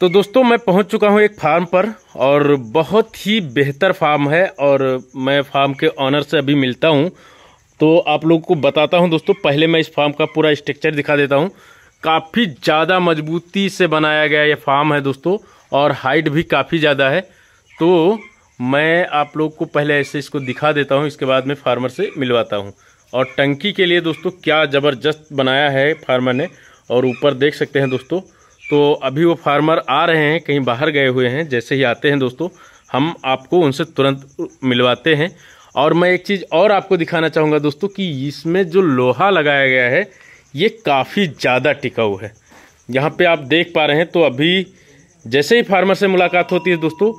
तो दोस्तों मैं पहुंच चुका हूं एक फार्म पर और बहुत ही बेहतर फार्म है और मैं फार्म के ऑनर से अभी मिलता हूं तो आप लोगों को बताता हूं दोस्तों पहले मैं इस फार्म का पूरा स्ट्रक्चर दिखा देता हूं काफ़ी ज़्यादा मजबूती से बनाया गया ये फार्म है दोस्तों और हाइट भी काफ़ी ज़्यादा है तो मैं आप लोग को पहले ऐसे इसको दिखा देता हूँ इसके बाद में फार्मर से मिलवाता हूँ और टंकी के लिए दोस्तों क्या ज़बरदस्त बनाया है फार्मर ने और ऊपर देख सकते हैं दोस्तों तो अभी वो फार्मर आ रहे हैं कहीं बाहर गए हुए हैं जैसे ही आते हैं दोस्तों हम आपको उनसे तुरंत मिलवाते हैं और मैं एक चीज़ और आपको दिखाना चाहूँगा दोस्तों कि इसमें जो लोहा लगाया गया है ये काफ़ी ज़्यादा टिकाऊ है यहाँ पे आप देख पा रहे हैं तो अभी जैसे ही फार्मर से मुलाकात होती है दोस्तों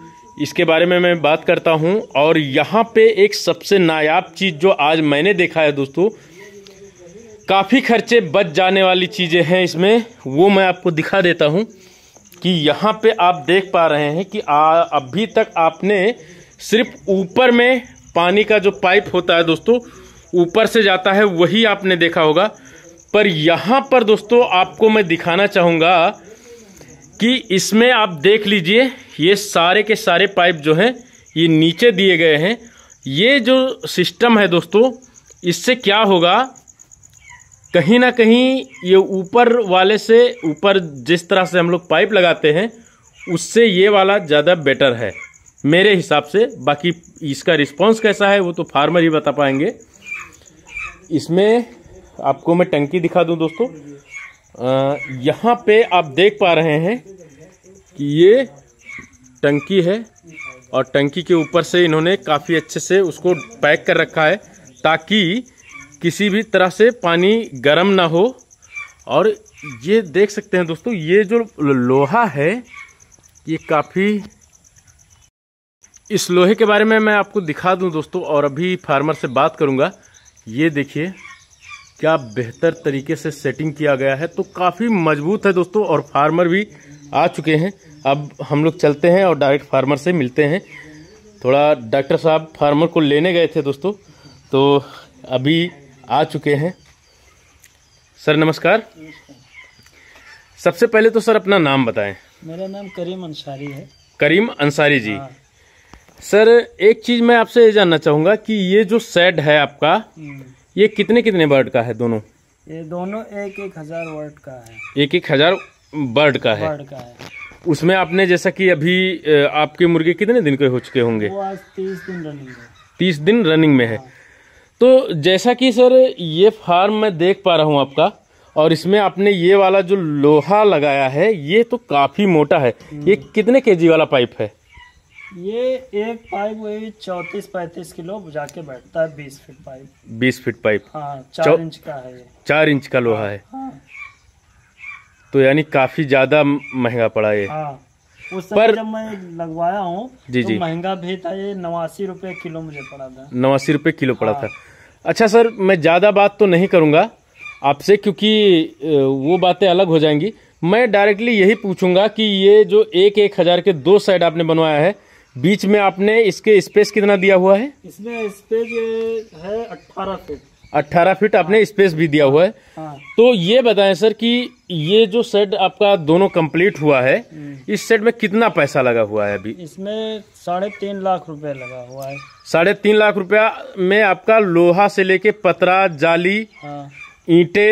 इसके बारे में मैं बात करता हूँ और यहाँ पे एक सबसे नायाब चीज़ जो आज मैंने देखा है दोस्तों काफ़ी खर्चे बच जाने वाली चीज़ें हैं इसमें वो मैं आपको दिखा देता हूँ कि यहाँ पे आप देख पा रहे हैं कि आ, अभी तक आपने सिर्फ ऊपर में पानी का जो पाइप होता है दोस्तों ऊपर से जाता है वही आपने देखा होगा पर यहाँ पर दोस्तों आपको मैं दिखाना चाहूँगा कि इसमें आप देख लीजिए ये सारे के सारे पाइप जो हैं ये नीचे दिए गए हैं ये जो सिस्टम है दोस्तों इससे क्या होगा कहीं ना कहीं ये ऊपर वाले से ऊपर जिस तरह से हम लोग पाइप लगाते हैं उससे ये वाला ज़्यादा बेटर है मेरे हिसाब से बाकी इसका रिस्पांस कैसा है वो तो फार्मर ही बता पाएंगे इसमें आपको मैं टंकी दिखा दूं दोस्तों यहाँ पे आप देख पा रहे हैं कि ये टंकी है और टंकी के ऊपर से इन्होंने काफ़ी अच्छे से उसको पैक कर रखा है ताकि किसी भी तरह से पानी गर्म ना हो और ये देख सकते हैं दोस्तों ये जो लोहा है ये काफ़ी इस लोहे के बारे में मैं आपको दिखा दूं दोस्तों और अभी फार्मर से बात करूंगा ये देखिए क्या बेहतर तरीके से सेटिंग किया गया है तो काफ़ी मजबूत है दोस्तों और फार्मर भी आ चुके हैं अब हम लोग चलते हैं और डायरेक्ट फार्मर से मिलते हैं थोड़ा डॉक्टर साहब फार्मर को लेने गए थे दोस्तों तो अभी आ चुके हैं सर नमस्कार सबसे पहले तो सर अपना नाम बताएं मेरा नाम करीम अंसारी है करीम अंसारी जी हाँ। सर एक चीज़ मैं आपसे ये जानना चाहूंगा कि ये जो सेट है आपका हम्म। ये कितने कितने बर्ड का है दोनों ये दोनों एक एक हज़ार वर्ड का है एक एक हज़ार बर्ड का है बर्ड का है उसमें आपने जैसा कि अभी आपके मुर्गे कितने दिन के हो चुके होंगे वो आज तीस दिन रनिंग में तीस दिन रनिंग में है हाँ। तो जैसा कि सर ये फार्म मैं देख पा रहा हूँ आपका और इसमें आपने ये वाला जो लोहा लगाया है ये तो काफ़ी मोटा है ये कितने केजी वाला पाइप है ये एक पाइप वही चौतीस पैंतीस किलो जाके बैठता है बीस फीट पाइप बीस फीट पाइप हाँ चार इंच का है चार इंच का लोहा है हाँ। तो यानी काफ़ी ज़्यादा महंगा पड़ा ये हाँ, उस समय पर जब मैं लगवाया हूँ जी तो जी महंगा भी था ये नवासी रुपए किलो मुझे पड़ा था नवासी रुपए किलो हाँ। पड़ा था अच्छा सर मैं ज़्यादा बात तो नहीं करूँगा आपसे क्योंकि वो बातें अलग हो जाएंगी मैं डायरेक्टली यही पूछूंगा कि ये जो एक एक हज़ार के दो साइड आपने बनवाया है बीच में आपने इसके स्पेस कितना दिया हुआ है इसमें स्पेस है अट्ठारह फीट अट्ठारह फीट आपने स्पेस भी दिया हुआ है हाँ। तो ये बताएं सर कि ये जो सेट आपका दोनों कंप्लीट हुआ है हम्म। इस सेट में कितना पैसा लगा हुआ है अभी इसमें साढ़े तीन लाख रुपया लगा हुआ है साढ़े तीन लाख रुपया में आपका लोहा से लेके पतरा जाली हाँ। ईटे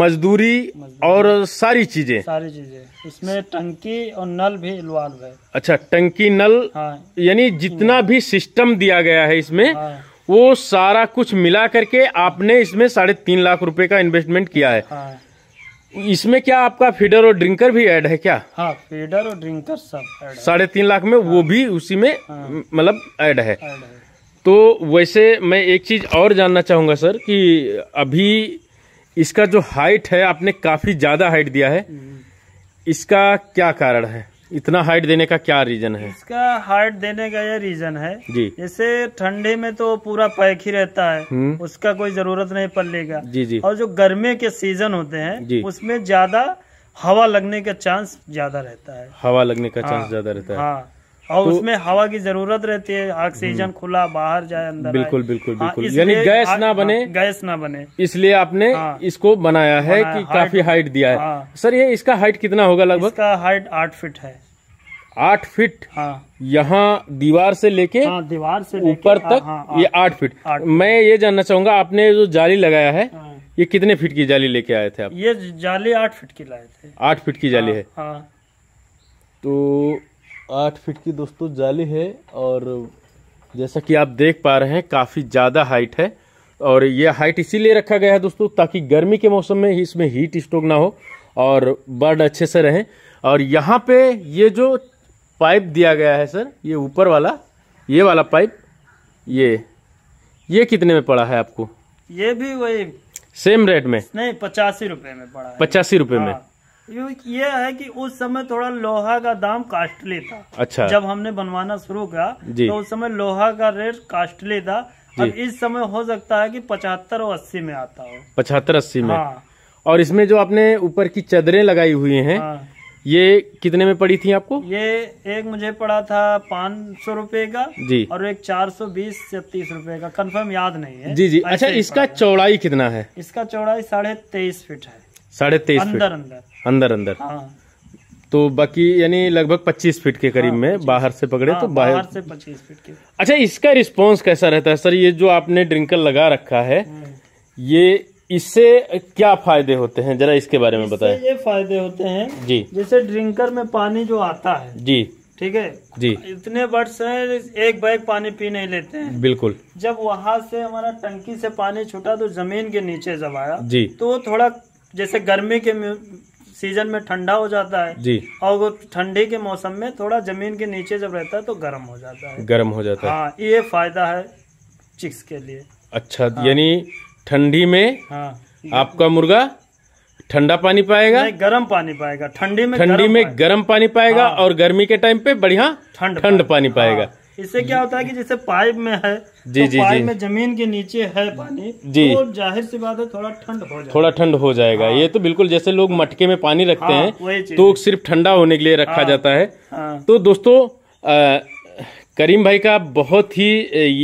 मजदूरी और सारी चीजें सारी चीजें इसमें टंकी और नल भी इन्वॉल्व है अच्छा टंकी नल हाँ। यानी जितना भी सिस्टम दिया गया है इसमें हाँ। वो सारा कुछ मिला करके आपने इसमें साढ़े तीन लाख रुपए का इन्वेस्टमेंट किया है हाँ। इसमें क्या आपका फीडर और ड्रिंकर भी ऐड है क्या हाँ फीडर और ड्रिंकर सब साढ़े तीन लाख में हाँ। वो भी उसी में हाँ। मतलब ऐड है।, है तो वैसे मैं एक चीज और जानना चाहूंगा सर कि अभी इसका जो हाइट है आपने काफी ज्यादा हाइट दिया है हम्म। इसका क्या कारण है इतना हाइट देने का क्या रीजन है इसका हाइट देने का यह रीजन है जी जैसे ठंडी में तो पूरा पैक ही रहता है हम्म। उसका कोई जरूरत नहीं पड़ का जी जी और जो गर्मी के सीजन होते हैं उसमें ज्यादा हवा लगने का चांस ज्यादा रहता है हवा लगने का चांस हाँ। ज्यादा रहता है हाँ और तो, उसमें हवा की जरूरत रहती है ऑक्सीजन हम्म। खुला बाहर जाए अंदर बिल्कुल बिल्कुल हाँ, बिल्कुल यानी गैस हाँ, ना बने हाँ, गैस ना बने इसलिए आपने हाँ, इसको बनाया है कि काफी हाइट दिया है हाँ, सर ये इसका हाइट कितना होगा लगभग इसका हाइट आठ फीट है आठ फीट हाँ, यहाँ दीवार से लेके हाँ, दीवार से ऊपर तक हाँ, हाँ, ये आठ फीट मैं ये जानना चाहूंगा आपने जो जाली लगाया है ये कितने फीट की जाली लेके आए थे आप ये जाली आठ फीट की लाए थे आठ फीट की जाली है तो आठ फीट की दोस्तों जाली है और जैसा कि आप देख पा रहे हैं काफ़ी ज़्यादा हाइट है और यह हाइट इसीलिए रखा गया है दोस्तों ताकि गर्मी के मौसम में इसमें हीट स्ट्रोक ना हो और बर्ड अच्छे से रहें और यहाँ पे ये जो पाइप दिया गया है सर ये ऊपर वाला ये वाला पाइप ये ये कितने में पड़ा है आपको ये भी वही सेम रेट में नहीं पचासी रुपए में पड़ा पचासी रुपए में हाँ। ये है कि उस समय थोड़ा लोहा का दाम कास्टली था अच्छा जब हमने बनवाना शुरू किया तो उस समय लोहा का रेट कास्टली था अब इस समय हो सकता है कि पचहत्तर और अस्सी में आता हो पचहत्तर अस्सी में हाँ। और इसमें जो आपने ऊपर की चदरें लगाई हुई हैं हाँ। ये कितने में पड़ी थी आपको ये एक मुझे पड़ा था पाँच सौ रूपये का जी और एक चार सौ बीस या तीस रूपये का कन्फर्म याद नहीं है जी जी अच्छा इसका चौड़ाई कितना है इसका चौड़ाई साढ़े तेईस फीट है साढ़े तेईस अंदर अंदर अंदर अंदर हाँ। तो बाकी यानी लगभग 25 फीट के करीब हाँ, में बाहर से पकड़े हाँ, तो बाहर, बाहर से 25 फीट के अच्छा इसका रिस्पांस कैसा रहता है सर ये जो आपने ड्रिंकर लगा रखा है हाँ। ये इससे क्या फायदे होते हैं जरा इसके बारे में बताएं ये फायदे होते हैं जी जैसे ड्रिंकर में पानी जो आता है जी ठीक है जी इतने वर्ष है एक बैग पानी पी नहीं लेते हैं बिल्कुल जब वहाँ से हमारा टंकी से पानी छूटा तो जमीन के नीचे जब जी तो थोड़ा जैसे गर्मी के सीजन में ठंडा हो जाता है जी और वो ठंडी के मौसम में थोड़ा जमीन के नीचे जब रहता है तो गर्म हो जाता है गर्म हो जाता है हाँ ये फायदा है चिक्स के लिए अच्छा हाँ। यानी ठंडी में हाँ आपका मुर्गा ठंडा पानी पाएगा नहीं गर्म पानी पाएगा ठंडी में ठंडी में गर्म पानी पाएगा हाँ। और गर्मी के टाइम पे बढ़िया ठंड ठंड पानी पाएगा हाँ। इससे क्या होता है कि जैसे पाइप में है जी तो जी पाइप में जमीन के नीचे है पानी जी तो जाहिर सी बात है थोड़ा ठंड हो जाएगा थोड़ा ठंड हो जाएगा हाँ। ये तो बिल्कुल जैसे लोग मटके में पानी रखते हाँ, हैं तो सिर्फ ठंडा होने के लिए हाँ, रखा हाँ, जाता है हाँ। तो दोस्तों आ, करीम भाई का बहुत ही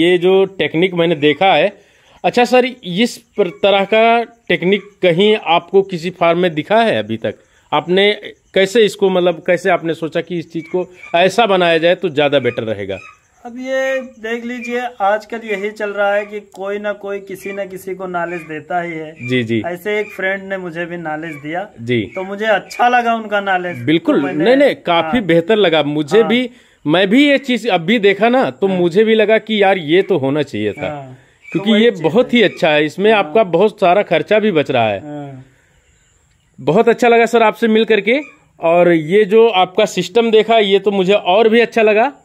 ये जो टेक्निक मैंने देखा है अच्छा सर इस तरह का टेक्निक कहीं आपको किसी फार्म में दिखा है अभी तक आपने कैसे इसको मतलब कैसे आपने सोचा कि इस चीज़ को ऐसा बनाया जाए तो ज़्यादा बेटर रहेगा अब ये देख लीजिए आजकल यही चल रहा है कि कोई ना कोई किसी ना किसी को नॉलेज देता ही है जी जी ऐसे एक फ्रेंड ने मुझे भी नॉलेज दिया जी तो मुझे अच्छा लगा उनका नॉलेज बिल्कुल तो नहीं नहीं काफी हाँ, बेहतर लगा मुझे हाँ, भी मैं भी ये चीज अब भी देखा ना तो हाँ, मुझे भी लगा कि यार ये तो होना चाहिए था हाँ, क्योंकि तो ये बहुत ही अच्छा है इसमें हाँ। आपका बहुत सारा खर्चा भी बच रहा है हाँ। बहुत अच्छा लगा सर आपसे मिल करके और ये जो आपका सिस्टम देखा ये तो मुझे और भी अच्छा लगा